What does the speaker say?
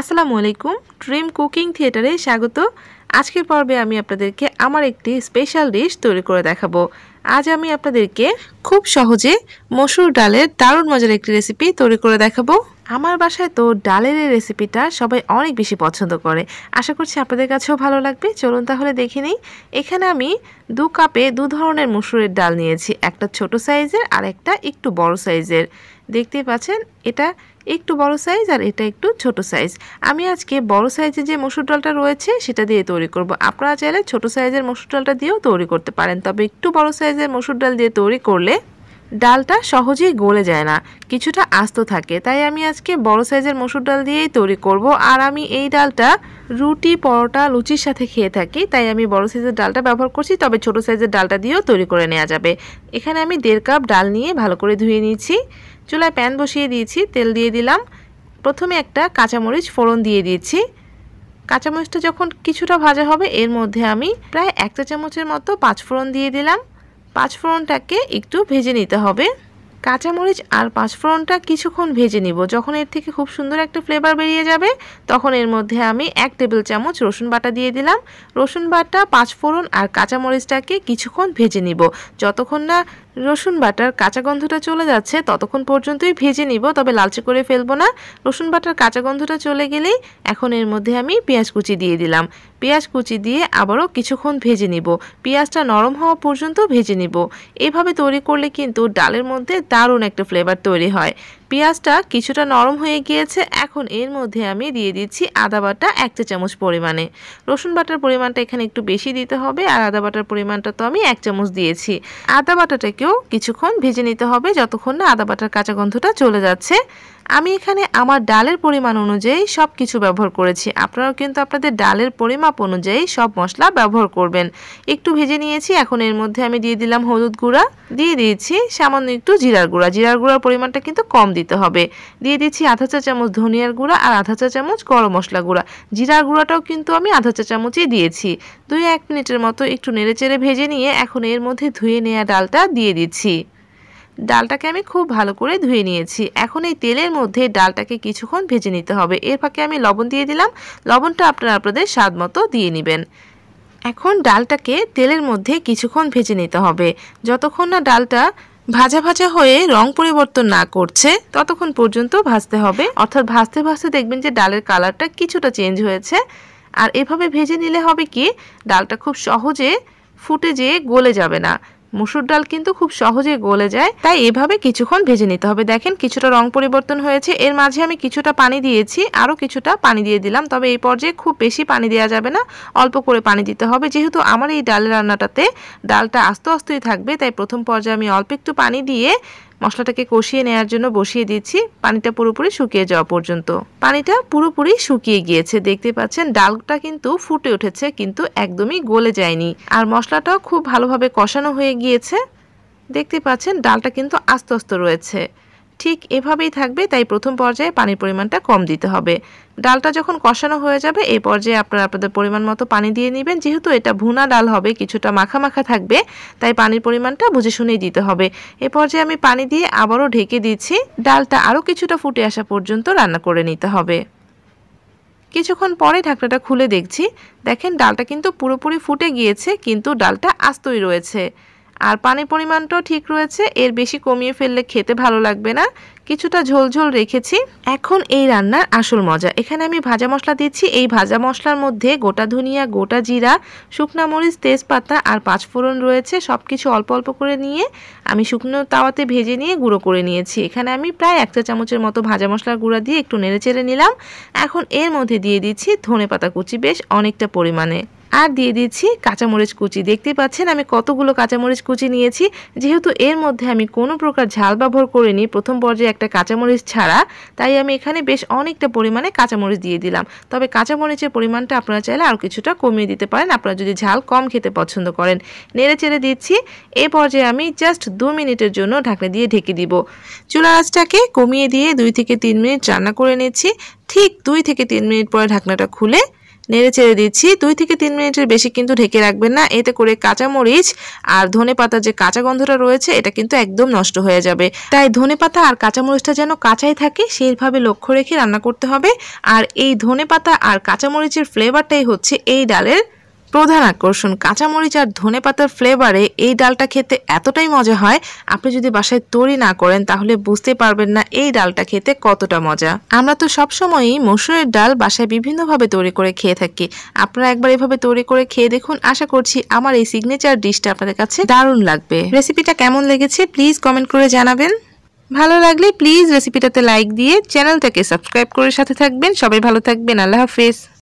আসসালামু আলাইকুম dream cooking থিয়েটারে স্বাগত আজকের পর্বে আমি আপনাদেরকে আমার একটি স্পেশাল ডিশ তৈরি করে দেখাবো আজ আমি আপনাদেরকে খুব সহজে মসুর ডালের দারুণ মজার একটি রেসিপি তৈরি করে দেখাবো আমার বাসায় তো ডালের এই রেসিপিটা সবাই অনেক বেশি পছন্দ করে আশা করছি আপনাদের কাছেও ভালো লাগবে চলুন তাহলে দেখে নিই এখানে আমি দু কাপে দু ধরনের মসুরের ডাল নিয়েছি একটা ছোট সাইজের আর একটা একটু বড় সাইজের দেখতে পাচ্ছেন এটা একটু বড় সাইজ আর এটা একটু ছোট সাইজ আমি আজকে বড় সাইজের যে মসুর ডালটা রয়েছে সেটা দিয়ে তৈরি করব আপনারা চাইলে ছোট সাইজের মসুর ডালটা দিয়েও তৈরি করতে পারেন তবে একটু বড় সাইজ সাইজের মসুর ডাল দিয়ে তৈরি করলে ডালটা সহজেই গলে যায় না কিছুটা আস্ত থাকে তাই আমি আজকে বড় সাইজের মসুর ডাল দিয়েই তৈরি করব আর আমি এই ডালটা রুটি পরোটা লুচির সাথে খেয়ে থাকি তাই আমি বড় সাইজের ডালটা ব্যবহার করছি তবে ছোট সাইজের ডালটা দিয়েও তৈরি করে নেওয়া যাবে এখানে আমি দেড় কাপ ডাল নিয়ে ভালো করে ধুয়ে নিয়েছি চুলায় প্যান বসিয়ে দিয়েছি তেল দিয়ে দিলাম প্রথমে একটা কাঁচামরিচ ফোড়ন দিয়ে দিয়েছি কাঁচামরিচটা যখন কিছুটা ভাজা হবে এর মধ্যে আমি প্রায় এক চা চামচের মতো পাঁচফোড়ন দিয়ে দিলাম পাঁচফোড়নটাকে একটু ভেজে নিতে হবে কাঁচামরিচ আর পাঁচফোড়নটা কিছুক্ষণ ভেজে নিব যখন এর থেকে খুব সুন্দর একটা ফ্লেভার বেরিয়ে যাবে তখন এর মধ্যে আমি এক টেবিল চামচ রসুন বাটা দিয়ে দিলাম রসুন বাটা পাঁচফোড়ন আর কাঁচামরিচটাকে কিছুক্ষণ ভেজে নিব যতক্ষণ না রসুন বাটার কাঁচা গন্ধটা চলে যাচ্ছে ততক্ষণ পর্যন্তই ভেজে নিব তবে লালচে করে ফেলবো না রসুন বাটার কাঁচা গন্ধটা চলে গেলেই এখন এর মধ্যে আমি পেঁয়াজ কুচি দিয়ে দিলাম পেঁয়াজ কুচি দিয়ে আবারও কিছুক্ষণ ভেজে নিব পেঁয়াজটা নরম হওয়া পর্যন্ত ভেজে নিব এভাবে তৈরি করলে কিন্তু ডালের মধ্যে দারুণ একটা ফ্লেভার তৈরি হয় পেঁয়াজটা কিছুটা নরম হয়ে গিয়েছে এখন এর মধ্যে আমি দিয়ে দিচ্ছি আদা বাটা এক চা চামচ পরিমাণে রসুন বাটার পরিমাণটা এখানে একটু বেশি দিতে হবে আর আদা বাটার পরিমাণটা তো আমি এক চামচ দিয়েছি আদা বাটাটাকেও কিছুক্ষণ ভেজে নিতে হবে যতক্ষণ না আদা বাটার কাঁচা গন্ধটা চলে যাচ্ছে আমি এখানে আমার ডালের পরিমাণ অনুযায়ী সব কিছু ব্যবহার করেছি আপনারাও কিন্তু আপনাদের ডালের পরিমাপ অনুযায়ী সব মশলা ব্যবহার করবেন একটু ভেজে নিয়েছি এখন এর মধ্যে আমি দিয়ে দিলাম হলুদ গুঁড়া দিয়ে দিয়েছি সামান্য একটু জিরার গুঁড়া জিরার গুঁড়ার পরিমাণটা কিন্তু কম দিতে দিতে হবে দিয়ে দিচ্ছি আধা চা চামচ ধনিয়ার গুঁড়া আর আধা চা চামচ গরম মশলা গুঁড়া জিরার গুঁড়াটাও কিন্তু আমি আধা চা চামচই দিয়েছি দুই এক মিনিটের মতো একটু নেড়েচেড়ে ভেজে নিয়ে এখন এর মধ্যে ধুয়ে নেওয়া ডালটা দিয়ে দিচ্ছি ডালটাকে আমি খুব ভালো করে ধুয়ে নিয়েছি এখন এই তেলের মধ্যে ডালটাকে কিছুক্ষণ ভেজে নিতে হবে এর ফাঁকে আমি লবণ দিয়ে দিলাম লবণটা আপনারা আপনাদের স্বাদ মতো দিয়ে নেবেন এখন ডালটাকে তেলের মধ্যে কিছুক্ষণ ভেজে নিতে হবে যতক্ষণ না ডালটা ভাজা ভাজা হয়ে রং পরিবর্তন না করছে ততক্ষণ পর্যন্ত ভাজতে হবে অর্থাৎ ভাজতে ভাজতে দেখবেন যে ডালের কালারটা কিছুটা চেঞ্জ হয়েছে আর এভাবে ভেজে নিলে হবে কি ডালটা খুব সহজে ফুটে যেয়ে গলে যাবে না মুসুর ডাল কিন্তু খুব সহজে গলে যায় তাই এভাবে কিছুক্ষণ ভেজে নিতে হবে দেখেন কিছুটা রং পরিবর্তন হয়েছে এর মাঝে আমি কিছুটা পানি দিয়েছি আরও কিছুটা পানি দিয়ে দিলাম তবে এই পর্যায়ে খুব বেশি পানি দেওয়া যাবে না অল্প করে পানি দিতে হবে যেহেতু আমার এই ডালের রান্নাটাতে ডালটা আস্তে আস্তেই থাকবে তাই প্রথম পর্যায়ে আমি অল্প একটু পানি দিয়ে মশলাটাকে কষিয়ে নেওয়ার জন্য বসিয়ে দিচ্ছি পানিটা পুরোপুরি শুকিয়ে যাওয়া পর্যন্ত পানিটা পুরোপুরি শুকিয়ে গিয়েছে দেখতে পাচ্ছেন ডালটা কিন্তু ফুটে উঠেছে কিন্তু একদমই গলে যায়নি আর মশলাটাও খুব ভালোভাবে কষানো হয়ে গিয়েছে দেখতে পাচ্ছেন ডালটা কিন্তু আস্ত আস্ত রয়েছে ঠিক এভাবেই থাকবে তাই প্রথম পর্যায়ে পানির পরিমাণটা কম দিতে হবে ডালটা যখন কষানো হয়ে যাবে এই পর্যায়ে আপনারা আপনাদের পরিমাণ মতো পানি দিয়ে নেবেন যেহেতু এটা ভুনা ডাল হবে কিছুটা মাখা মাখা থাকবে তাই পানির পরিমাণটা বুঝে শুনেই দিতে হবে এ পর্যায়ে আমি পানি দিয়ে আবারও ঢেকে দিচ্ছি ডালটা আরও কিছুটা ফুটে আসা পর্যন্ত রান্না করে নিতে হবে কিছুক্ষণ পরে ঢাকনাটা খুলে দেখছি দেখেন ডালটা কিন্তু পুরোপুরি ফুটে গিয়েছে কিন্তু ডালটা আস্তই রয়েছে আর পানির পরিমাণটাও ঠিক রয়েছে এর বেশি কমিয়ে ফেললে খেতে ভালো লাগবে না কিছুটা ঝোলঝোল রেখেছি এখন এই রান্নার আসল মজা এখানে আমি ভাজা মশলা দিচ্ছি এই ভাজা মশলার মধ্যে গোটা ধনিয়া গোটা জিরা শুকনা মরিচ তেজপাতা আর পাঁচফোড়ন রয়েছে সব কিছু অল্প অল্প করে নিয়ে আমি শুকনো তাওয়াতে ভেজে নিয়ে গুঁড়ো করে নিয়েছি এখানে আমি প্রায় এক চা চামচের মতো ভাজা মশলার গুঁড়া দিয়ে একটু চেড়ে নিলাম এখন এর মধ্যে দিয়ে দিচ্ছি ধনে পাতা কুচি বেশ অনেকটা পরিমাণে আর দিয়ে দিচ্ছি কাঁচামরিচ কুচি দেখতে পাচ্ছেন আমি কতগুলো কাঁচামরিচ কুচি নিয়েছি যেহেতু এর মধ্যে আমি কোনো প্রকার ঝাল ব্যবহার করিনি প্রথম পর্যায়ে একটা কাঁচামরিচ ছাড়া তাই আমি এখানে বেশ অনেকটা পরিমাণে কাঁচামরিচ দিয়ে দিলাম তবে কাঁচামরিচের পরিমাণটা আপনারা চাইলে আরও কিছুটা কমিয়ে দিতে পারেন আপনারা যদি ঝাল কম খেতে পছন্দ করেন নেড়ে চেড়ে দিচ্ছি এ পর্যায়ে আমি জাস্ট দু মিনিটের জন্য ঢাকনা দিয়ে ঢেকে দিব চুলা আঁচটাকে কমিয়ে দিয়ে দুই থেকে তিন মিনিট রান্না করে নিচ্ছি ঠিক দুই থেকে তিন মিনিট পরে ঢাকনাটা খুলে নেড়ে ছেড়ে দিচ্ছি দুই থেকে তিন মিনিটের বেশি কিন্তু ঢেকে রাখবেন না এতে করে কাঁচামরিচ আর ধনে পাতার যে কাঁচা গন্ধটা রয়েছে এটা কিন্তু একদম নষ্ট হয়ে যাবে তাই ধনে পাতা আর কাঁচামরিচটা যেন কাঁচাই থাকে সেইভাবে লক্ষ্য রেখে রান্না করতে হবে আর এই ধনে পাতা আর কাঁচামরিচের ফ্লেভারটাই হচ্ছে এই ডালের প্রধান আকর্ষণ কাঁচামরিচ আর ধনে পাতার ফ্লেভারে এই ডালটা খেতে এতটাই মজা হয় আপনি যদি বাসায় তৈরি না করেন তাহলে বুঝতে পারবেন না এই ডালটা খেতে কতটা মজা আমরা তো সবসময়ই মসুরের ডাল বাসায় বিভিন্নভাবে তৈরি করে খেয়ে থাকি আপনারা একবার এভাবে তৈরি করে খেয়ে দেখুন আশা করছি আমার এই সিগনেচার ডিশটা আপনাদের কাছে দারুণ লাগবে রেসিপিটা কেমন লেগেছে প্লিজ কমেন্ট করে জানাবেন ভালো লাগলে প্লিজ রেসিপিটাতে লাইক দিয়ে চ্যানেলটাকে সাবস্ক্রাইব করে সাথে থাকবেন সবাই ভালো থাকবেন আল্লাহ হাফেজ